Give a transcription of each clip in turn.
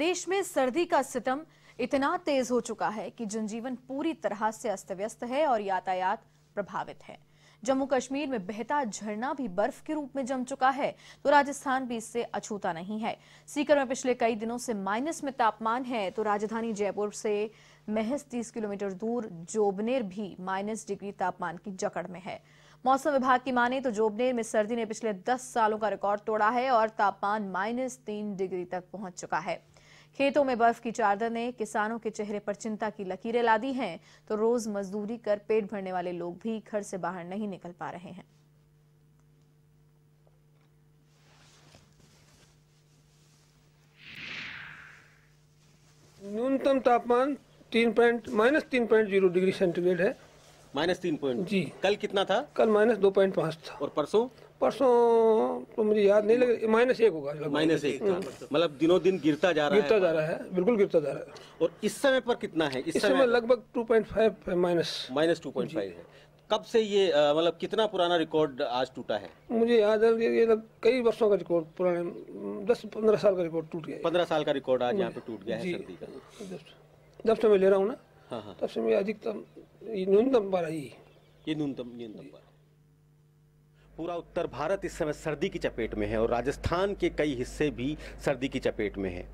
देश में सर्दी का सितम इतना तेज हो चुका है कि जनजीवन पूरी तरह से अस्त व्यस्त है और यातायात प्रभावित है जम्मू कश्मीर में बेहता झरना भी बर्फ के रूप में जम चुका है तो राजस्थान भी इससे अछूता नहीं है सीकर में पिछले कई दिनों से माइनस में तापमान है तो राजधानी जयपुर से महज 30 किलोमीटर दूर जोबनेर भी माइनस डिग्री तापमान की जकड़ में है मौसम विभाग की माने तो जोबनेर में सर्दी ने पिछले दस सालों का रिकॉर्ड तोड़ा है और तापमान माइनस तीन डिग्री तक पहुंच चुका है खेतों में बर्फ की चादर ने किसानों के चेहरे पर चिंता की लकीरें ला दी हैं तो रोज मजदूरी कर पेट भरने वाले लोग भी घर से बाहर नहीं निकल पा रहे हैं न्यूनतम तापमान तीन पॉइंट माइनस तीन पॉइंट जीरो डिग्री सेंटीग्रेड है माइनस तीन पॉइंट जी कल कितना था कल माइनस दो पॉइंट पाँच था और परसों परसों तो मुझे याद नहीं लग माइनस एक होगा माइनस एक हम्म। मतलब दिनों दिन गिरता जा रहा है गिरता जा रहा है बिल्कुल गिरता जा रहा है और इस समय पर कितना है इस समय लगभग two point five minus minus two point five है कब से ये मतलब कितना पुराना रिकॉर्ड आज टूटा है मुझे याद है ये कई वर्षों का रिकॉर्ड पुराने दस पंद्रह साल का रिकॉर्ड टूट गया पंद्रह साल का रिकॉर्ड आज यहाँ पे टूट गया है सर्दी का जब से मैं ले रहा हूँ ना हाँ, हाँ। तब से मेरा अधिकतम न्यूनतम बारह ही ये न्यूनतम न्यूनतम बारह पूरा उत्तर भारत इस समय सर्दी की चपेट में है और राजस्थान के कई हिस्से भी सर्दी की चपेट में है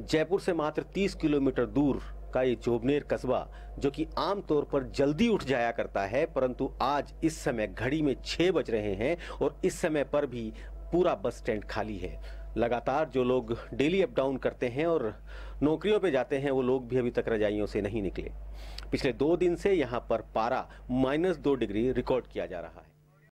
जयपुर से मात्र 30 किलोमीटर दूर का ये जोबनेर कस्बा जो कि आम तौर पर जल्दी उठ जाया करता है परंतु आज इस समय घड़ी में छः बज रहे हैं और इस समय पर भी पूरा बस स्टैंड खाली है लगातार जो लोग डेली अप डाउन करते हैं और नौकरियों पे जाते हैं वो लोग भी अभी तक रजाइयों से नहीं निकले पिछले दो दिन से यहाँ पर पारा माइनस दो डिग्री रिकॉर्ड किया जा रहा है